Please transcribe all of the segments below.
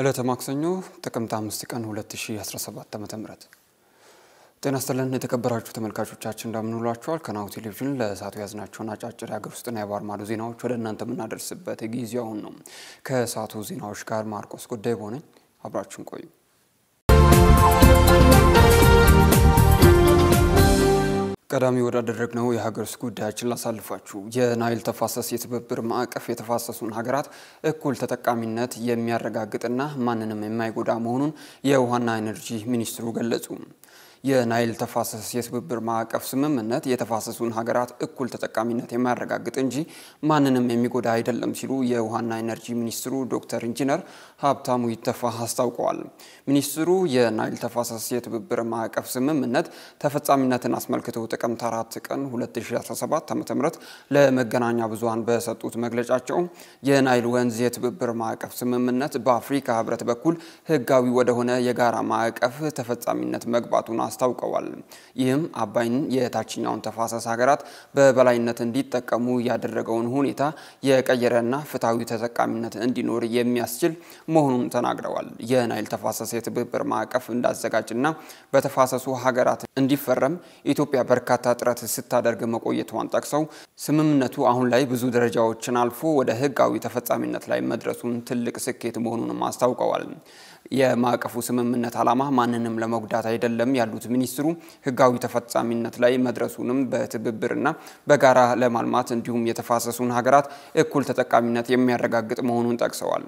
ዕለተ ማክሰኞ ጥቅምት 5 ቀን 2017 ዓ.ም። ጤና ይስጥልን የተከበራችሁ ተመልካቾቻችን እንደምንውላችኋል። ከናሁ ቴሌቪዥን ለሰዓቱ የያዝናቸውን አጫጭር የሀገር ውስጥና የባህር ማዶ ዜናዎች ወደ እናንተ የምናደርስበት ጊዜው አሁን ነው። ከሰዓቱ ዜናዎች ጋር ማርቆስ ጉዳይ በሆነኝ አብራችሁን ቆዩ። ቀዳሚ ወዳደረግነው የሀገር ውስጥ ጉዳያችን ላሳልፋችሁ። የናይል ተፋሰስ የትብብር ማዕቀፍ የተፋሰሱን ሀገራት እኩል ተጠቃሚነት የሚያረጋግጥና ማንንም የማይጎዳ መሆኑን የውሃና ኤነርጂ ሚኒስትሩ ገለጹ። የናይል ተፋሰስ የትብብር ማዕቀፍ ስምምነት የተፋሰሱን ሀገራት እኩል ተጠቃሚነት የማያረጋግጥ እንጂ ማንንም የሚጎዳ አይደለም ሲሉ የውሃና ኢነርጂ ሚኒስትሩ ዶክተር ኢንጂነር ሀብታሙ ይተፋ አስታውቀዋል። ሚኒስትሩ የናይል ተፋሰስ የትብብር ማዕቀፍ ስምምነት ተፈጻሚነትን አስመልክቶ ጥቅምት 4 ቀን 2017 ዓ ም ለመገናኛ ብዙሃን በሰጡት መግለጫቸው የናይል ወንዝ የትብብር ማዕቀፍ ስምምነት በአፍሪካ ህብረት በኩል ህጋዊ ወደሆነ የጋራ ማዕቀፍ ተፈጻሚነት መግባቱን አስታውቀዋል። ይህም አባይን የታችኛውን ተፋሰስ ሀገራት በበላይነት እንዲጠቀሙ ያደረገውን ሁኔታ የቀየረና ፍትሐዊ ተጠቃሚነት እንዲኖር የሚያስችል መሆኑን ተናግረዋል። የናይል ተፋሰስ የትብብር ማዕቀፍ እንዳዘጋጅና በተፋሰሱ ሀገራት እንዲፈረም ኢትዮጵያ በርካታ ጥረት ስታደርግ መቆየቷን ጠቅሰው ስምምነቱ አሁን ላይ ብዙ ደረጃዎችን አልፎ ወደ ህጋዊ ተፈጻሚነት ላይ መድረሱን ትልቅ ስኬት መሆኑንም አስታውቀዋል። የማዕቀፉ ስምምነት ዓላማ ማንንም ለመጉዳት አይደለም ያሉት ሚኒስትሩ ህጋዊ ተፈጻሚነት ላይ መድረሱንም በትብብርና በጋራ ለማልማት እንዲሁም የተፋሰሱን ሀገራት እኩል ተጠቃሚነት የሚያረጋግጥ መሆኑን ጠቅሰዋል።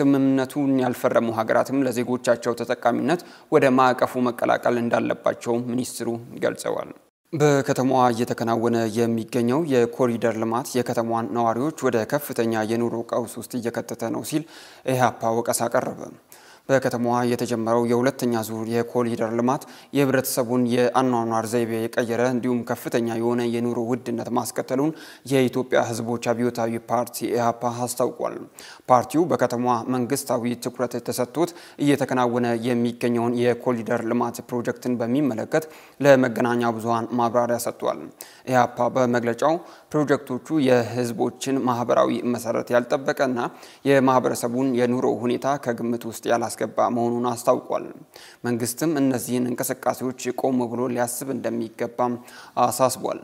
ስምምነቱን ያልፈረሙ ሀገራትም ለዜጎቻቸው ተጠቃሚነት ወደ ማዕቀፉ መቀላቀል እንዳለባቸው ሚኒስትሩ ገልጸዋል። በከተማዋ እየተከናወነ የሚገኘው የኮሪደር ልማት የከተማዋን ነዋሪዎች ወደ ከፍተኛ የኑሮ ቀውስ ውስጥ እየከተተ ነው ሲል ኢህአፓ ወቀሳ አቀረበ። በከተማዋ የተጀመረው የሁለተኛ ዙር የኮሊደር ልማት የህብረተሰቡን የአኗኗር ዘይቤ የቀየረ እንዲሁም ከፍተኛ የሆነ የኑሮ ውድነት ማስከተሉን የኢትዮጵያ ህዝቦች አብዮታዊ ፓርቲ ኢህአፓ አስታውቋል። ፓርቲው በከተማዋ መንግስታዊ ትኩረት ተሰጥቶት እየተከናወነ የሚገኘውን የኮሊደር ልማት ፕሮጀክትን በሚመለከት ለመገናኛ ብዙሀን ማብራሪያ ሰጥቷል። ኢህአፓ በመግለጫው ፕሮጀክቶቹ የህዝቦችን ማህበራዊ መሰረት ያልጠበቀና የማህበረሰቡን የኑሮ ሁኔታ ከግምት ውስጥ ያላ የሚያስገባ መሆኑን አስታውቋል። መንግስትም እነዚህን እንቅስቃሴዎች የቆሙ ብሎ ሊያስብ እንደሚገባም አሳስቧል።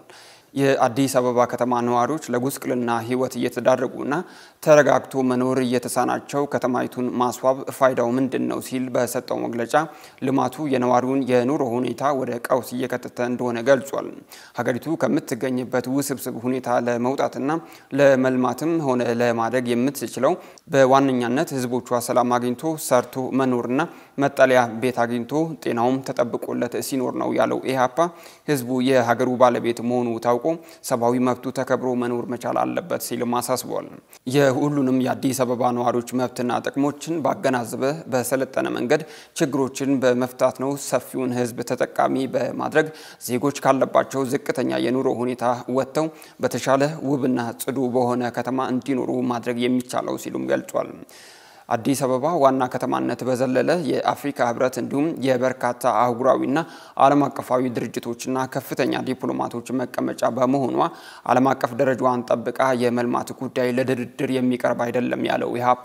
የአዲስ አበባ ከተማ ነዋሪዎች ለጉስቅልና እየተዳረጉ እየተዳረጉና ተረጋግቶ መኖር እየተሳናቸው ከተማይቱን ማስዋብ ፋይዳው ምንድን ነው ሲል በሰጠው መግለጫ ልማቱ የነዋሪውን የኑሮ ሁኔታ ወደ ቀውስ እየከተተ እንደሆነ ገልጿል። ሀገሪቱ ከምትገኝበት ውስብስብ ሁኔታ ለመውጣትና ለመልማትም ሆነ ለማደግ የምትችለው በዋነኛነት ህዝቦቿ ሰላም አግኝቶ ሰርቶ መኖርና መጠለያ ቤት አግኝቶ ጤናውም ተጠብቆለት ሲኖር ነው ያለው ኢህአፓ ህዝቡ የሀገሩ ባለቤት መሆኑ ታውቆ ሰብአዊ መብቱ ተከብሮ መኖር መቻል አለበት ሲልም አሳስቧል። የሁሉንም የአዲስ አበባ ነዋሪዎች መብትና ጥቅሞችን ባገናዘበ በሰለጠነ መንገድ ችግሮችን በመፍታት ነው ሰፊውን ሕዝብ ተጠቃሚ በማድረግ ዜጎች ካለባቸው ዝቅተኛ የኑሮ ሁኔታ ወጥተው በተሻለ ውብና ጽዱ በሆነ ከተማ እንዲኖሩ ማድረግ የሚቻለው ሲሉም ገልጿል። አዲስ አበባ ዋና ከተማነት በዘለለ የአፍሪካ ህብረት እንዲሁም የበርካታ አህጉራዊና ዓለም አቀፋዊ ድርጅቶችና ከፍተኛ ዲፕሎማቶች መቀመጫ በመሆኗ ዓለም አቀፍ ደረጃዋን ጠብቃ የመልማት ጉዳይ ለድርድር የሚቀርብ አይደለም ያለው ኢህአፓ፣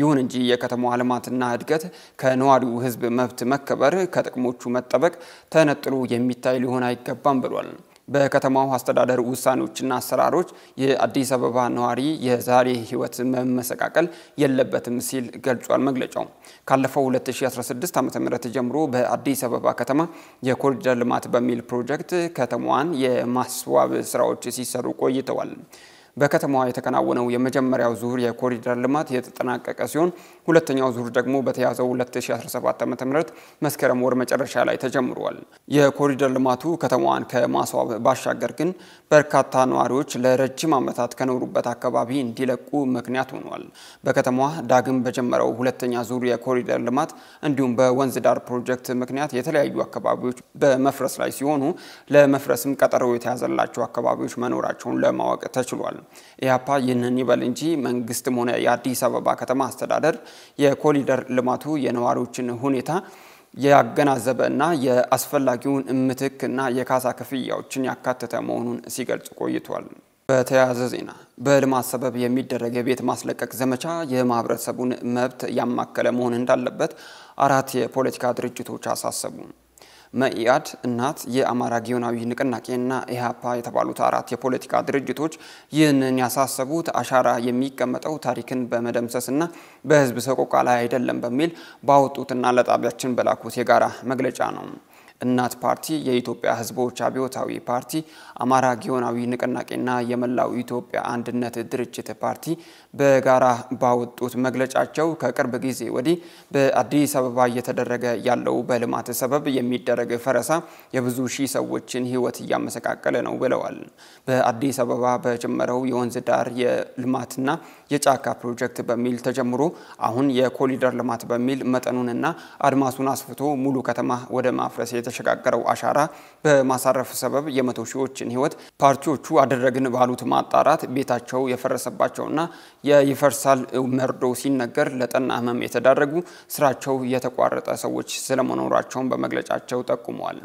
ይሁን እንጂ የከተማዋ ልማትና እድገት ከነዋሪው ህዝብ መብት መከበር ከጥቅሞቹ መጠበቅ ተነጥሎ የሚታይ ሊሆን አይገባም ብሏል። በከተማው አስተዳደር ውሳኔዎችና አሰራሮች የአዲስ አበባ ነዋሪ የዛሬ ህይወት መመሰቃቀል የለበትም ሲል ገልጿል። መግለጫው ካለፈው 2016 ዓ ም ጀምሮ በአዲስ አበባ ከተማ የኮሪደር ልማት በሚል ፕሮጀክት ከተማዋን የማስዋብ ስራዎች ሲሰሩ ቆይተዋል። በከተማዋ የተከናወነው የመጀመሪያው ዙር የኮሪደር ልማት የተጠናቀቀ ሲሆን ሁለተኛው ዙር ደግሞ በተያዘው 2017 ዓ.ም መስከረም ወር መጨረሻ ላይ ተጀምሯል። የኮሪደር ልማቱ ከተማዋን ከማስዋብ ባሻገር ግን በርካታ ነዋሪዎች ለረጅም ዓመታት ከኖሩበት አካባቢ እንዲለቁ ምክንያት ሆኗል። በከተማዋ ዳግም በጀመረው ሁለተኛ ዙር የኮሪደር ልማት እንዲሁም በወንዝ ዳር ፕሮጀክት ምክንያት የተለያዩ አካባቢዎች በመፍረስ ላይ ሲሆኑ ለመፍረስም ቀጠሮ የተያዘላቸው አካባቢዎች መኖራቸውን ለማወቅ ተችሏል። ኢህአፓ ይህንን ይበል እንጂ መንግስትም ሆነ የአዲስ አበባ ከተማ አስተዳደር የኮሪደር ልማቱ የነዋሪዎችን ሁኔታ ያገናዘበ እና የአስፈላጊውን ምትክ እና የካሳ ክፍያዎችን ያካተተ መሆኑን ሲገልጽ ቆይቷል። በተያያዘ ዜና በልማት ሰበብ የሚደረግ የቤት ማስለቀቅ ዘመቻ የማህበረሰቡን መብት ያማከለ መሆን እንዳለበት አራት የፖለቲካ ድርጅቶች አሳሰቡ። መኢአድ፣ እናት፣ የአማራ ጊዮናዊ ንቅናቄና ኢህአፓ የተባሉት አራት የፖለቲካ ድርጅቶች ይህንን ያሳሰቡት አሻራ የሚቀመጠው ታሪክን በመደምሰስና በህዝብ ሰቆቃ ላይ አይደለም በሚል ባወጡትና ለጣቢያችን በላኩት የጋራ መግለጫ ነው። እናት ፓርቲ፣ የኢትዮጵያ ህዝቦች አብዮታዊ ፓርቲ፣ አማራ ጊዮናዊ ንቅናቄና የመላው ኢትዮጵያ አንድነት ድርጅት ፓርቲ በጋራ ባወጡት መግለጫቸው ከቅርብ ጊዜ ወዲህ በአዲስ አበባ እየተደረገ ያለው በልማት ሰበብ የሚደረግ ፈረሳ የብዙ ሺህ ሰዎችን ህይወት እያመሰቃቀለ ነው ብለዋል። በአዲስ አበባ በጀመረው የወንዝ ዳር የልማትና የጫካ ፕሮጀክት በሚል ተጀምሮ አሁን የኮሪደር ልማት በሚል መጠኑንና አድማሱን አስፍቶ ሙሉ ከተማ ወደ ማፍረስ የተሸጋገረው አሻራ በማሳረፍ ሰበብ የመቶ ሺዎችን ሕይወት ፓርቲዎቹ አደረግን ባሉት ማጣራት ቤታቸው የፈረሰባቸውና የይፈርሳል መርዶ ሲነገር ለጠና ህመም የተዳረጉ ስራቸው የተቋረጠ ሰዎች ስለመኖራቸውን በመግለጫቸው ጠቁመዋል።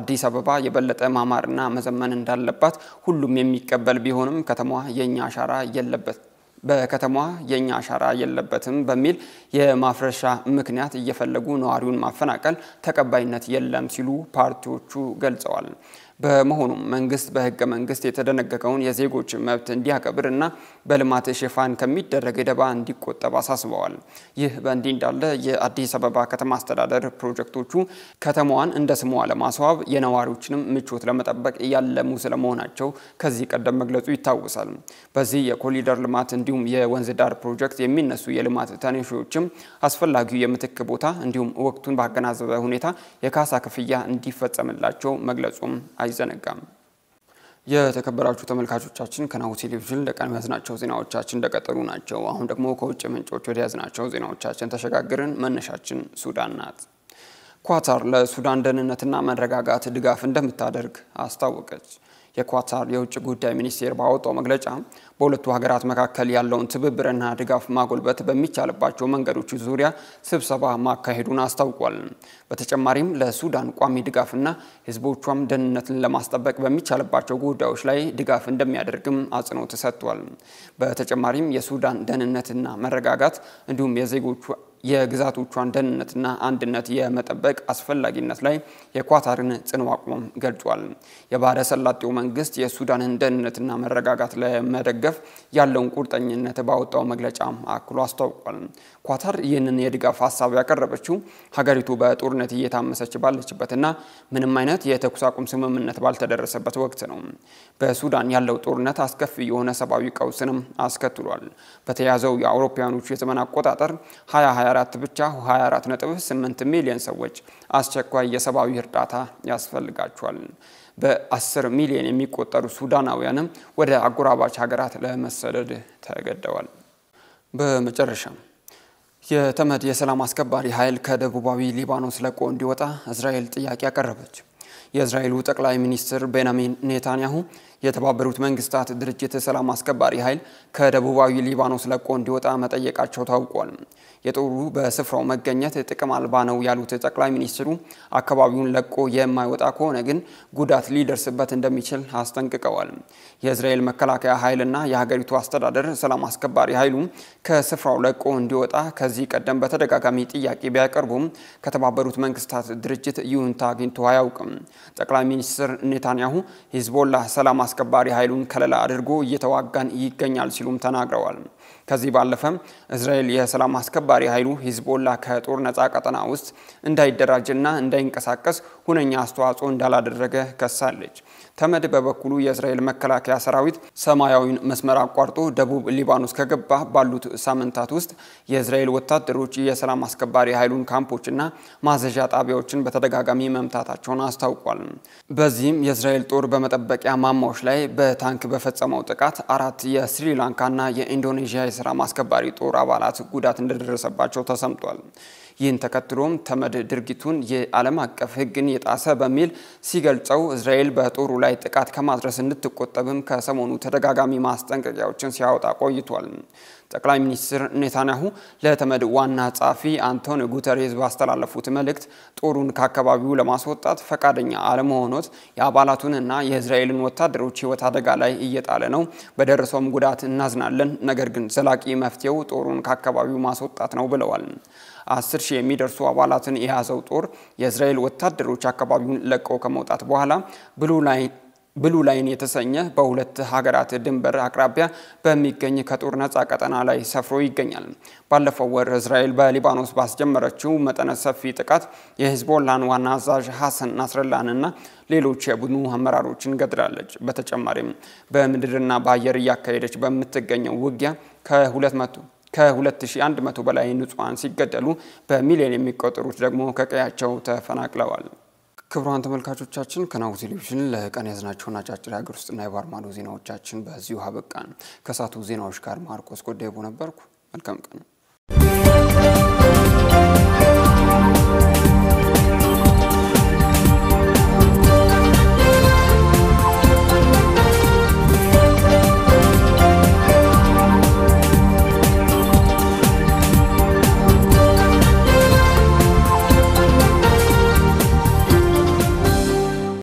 አዲስ አበባ የበለጠ ማማርና መዘመን እንዳለባት ሁሉም የሚቀበል ቢሆንም ከተማዋ የእኛ አሻራ የለበት በከተማዋ የእኛ አሻራ የለበትም በሚል የማፍረሻ ምክንያት እየፈለጉ ነዋሪውን ማፈናቀል ተቀባይነት የለም ሲሉ ፓርቲዎቹ ገልጸዋል። በመሆኑም መንግስት በህገ መንግስት የተደነገገውን የዜጎች መብት እንዲያከብር እና በልማት ሽፋን ከሚደረግ ደባ እንዲቆጠብ አሳስበዋል። ይህ በእንዲህ እንዳለ የአዲስ አበባ ከተማ አስተዳደር ፕሮጀክቶቹ ከተማዋን እንደ ስሟ ለማስዋብ የነዋሪዎችንም ምቾት ለመጠበቅ እያለሙ ስለመሆናቸው ከዚህ ቀደም መግለጹ ይታወሳል። በዚህ የኮሊደር ልማት እንዲሁም የወንዝ ዳር ፕሮጀክት የሚነሱ የልማት ተነሺዎችም አስፈላጊው የምትክ ቦታ እንዲሁም ወቅቱን ባገናዘበ ሁኔታ የካሳ ክፍያ እንዲፈጸምላቸው መግለጹም አይዘነጋም። የተከበራችሁ ተመልካቾቻችን ከናሁ ቴሌቪዥን ለቀን ያዝናቸው ዜናዎቻችን እንደቀጠሉ ናቸው። አሁን ደግሞ ከውጭ ምንጮች ወደ ያዝናቸው ዜናዎቻችን ተሸጋግርን። መነሻችን ሱዳን ናት። ኳታር ለሱዳን ደህንነትና መረጋጋት ድጋፍ እንደምታደርግ አስታወቀች። የኳታር የውጭ ጉዳይ ሚኒስቴር ባወጣው መግለጫ በሁለቱ ሀገራት መካከል ያለውን ትብብርና ድጋፍ ማጎልበት በሚቻልባቸው መንገዶች ዙሪያ ስብሰባ ማካሄዱን አስታውቋል። በተጨማሪም ለሱዳን ቋሚ ድጋፍና ሕዝቦቿም ደህንነትን ለማስጠበቅ በሚቻልባቸው ጉዳዮች ላይ ድጋፍ እንደሚያደርግም አጽንኦት ሰጥቷል። በተጨማሪም የሱዳን ደህንነትና መረጋጋት እንዲሁም የዜጎቹ የግዛቶቿን ደህንነትና አንድነት የመጠበቅ አስፈላጊነት ላይ የኳታርን ጽኑ አቋም ገልጿል። የባህረ ሰላጤው መንግስት የሱዳንን ደህንነትና መረጋጋት ለመደገፍ ያለውን ቁርጠኝነት ባወጣው መግለጫ አክሎ አስታውቋል። ኳታር ይህንን የድጋፍ ሀሳብ ያቀረበችው ሀገሪቱ በጦርነት እየታመሰች ባለችበትና ምንም አይነት የተኩስ አቁም ስምምነት ባልተደረሰበት ወቅት ነው። በሱዳን ያለው ጦርነት አስከፊ የሆነ ሰብአዊ ቀውስንም አስከትሏል። በተያዘው የአውሮፓውያኖቹ የዘመን አቆጣጠር 2020 24 ብቻ 24.8 ሚሊዮን ሰዎች አስቸኳይ የሰብአዊ እርዳታ ያስፈልጋቸዋል። በ10 ሚሊዮን የሚቆጠሩ ሱዳናውያንም ወደ አጎራባች ሀገራት ለመሰደድ ተገደዋል። በመጨረሻ የተመድ የሰላም አስከባሪ ኃይል ከደቡባዊ ሊባኖስ ለቆ እንዲወጣ እስራኤል ጥያቄ አቀረበች። የእስራኤሉ ጠቅላይ ሚኒስትር ቤንያሚን ኔታንያሁ የተባበሩት መንግስታት ድርጅት ሰላም አስከባሪ ኃይል ከደቡባዊ ሊባኖስ ለቆ እንዲወጣ መጠየቃቸው ታውቋል። የጦሩ በስፍራው መገኘት ጥቅም አልባ ነው ያሉት ጠቅላይ ሚኒስትሩ አካባቢውን ለቆ የማይወጣ ከሆነ ግን ጉዳት ሊደርስበት እንደሚችል አስጠንቅቀዋል። የእስራኤል መከላከያ ኃይልና የሀገሪቱ አስተዳደር ሰላም አስከባሪ ኃይሉ ከስፍራው ለቆ እንዲወጣ ከዚህ ቀደም በተደጋጋሚ ጥያቄ ቢያቀርቡም ከተባበሩት መንግስታት ድርጅት ይሁንታ አግኝቶ አያውቅም። ጠቅላይ ሚኒስትር ኔታንያሁ ሂዝቦላ ሰላም አስከባሪ ኃይሉን ከለላ አድርጎ እየተዋጋን ይገኛል ሲሉም ተናግረዋል። ከዚህ ባለፈም እስራኤል የሰላም አስከባሪ ኃይሉ ሂዝቦላ ከጦር ነፃ ቀጠና ውስጥ እንዳይደራጅና እንዳይንቀሳቀስ ሁነኛ አስተዋጽኦ እንዳላደረገ ከሳለች። ተመድ በበኩሉ የእስራኤል መከላከያ ሰራዊት ሰማያዊን መስመር አቋርጦ ደቡብ ሊባኖስ ከገባ ባሉት ሳምንታት ውስጥ የእስራኤል ወታደሮች የሰላም አስከባሪ ኃይሉን ካምፖችና ማዘዣ ጣቢያዎችን በተደጋጋሚ መምታታቸውን አስታውቋል። በዚህም የእስራኤል ጦር በመጠበቂያ ማማዎች ላይ በታንክ በፈጸመው ጥቃት አራት የስሪላንካና የኢንዶኔዥያ የሰላም አስከባሪ ጦር አባላት ጉዳት እንደደረሰባቸው ተሰምቷል። ይህን ተከትሎም ተመድ ድርጊቱን የዓለም አቀፍ ሕግን የጣሰ በሚል ሲገልጸው እስራኤል በጦሩ ላይ ጥቃት ከማድረስ እንድትቆጠብም ከሰሞኑ ተደጋጋሚ ማስጠንቀቂያዎችን ሲያወጣ ቆይቷል። ጠቅላይ ሚኒስትር ኔታንያሁ ለተመድ ዋና ጸሐፊ አንቶኒ ጉተሬዝ ባስተላለፉት መልእክት ጦሩን ከአካባቢው ለማስወጣት ፈቃደኛ አለመሆኖት የአባላቱንና የእስራኤልን ወታደሮች ሕይወት አደጋ ላይ እየጣለ ነው። በደረሰውም ጉዳት እናዝናለን፣ ነገር ግን ዘላቂ መፍትሄው ጦሩን ከአካባቢው ማስወጣት ነው ብለዋል። አስር ሺህ የሚደርሱ አባላትን የያዘው ጦር የእስራኤል ወታደሮች አካባቢውን ለቀው ከመውጣት በኋላ ብሉ ላይ ብሉ ላይን የተሰኘ በሁለት ሀገራት ድንበር አቅራቢያ በሚገኝ ከጦር ነጻ ቀጠና ላይ ሰፍሮ ይገኛል። ባለፈው ወር እስራኤል በሊባኖስ ባስጀመረችው መጠነ ሰፊ ጥቃት የሂዝቦላን ዋና አዛዥ ሐሰን ናስረላንና ሌሎች የቡድኑ አመራሮችን ገድላለች። በተጨማሪም በምድርና በአየር እያካሄደች በምትገኘው ውጊያ ከ200 ከ2100 በላይ ንጹሐን ሲገደሉ በሚሊዮን የሚቆጠሩት ደግሞ ከቀያቸው ተፈናቅለዋል። ክቡራን ተመልካቾቻችን ከናሁ ቴሌቪዥን ለቀን ያዝናቸውን አጫጭር የሀገር ውስጥና የባህር ማዶ ዜናዎቻችን በዚሁ አበቃን። ከሳቱ ዜናዎች ጋር ማርቆስ ጎዳይቡ ነበርኩ። መልካም ቀን።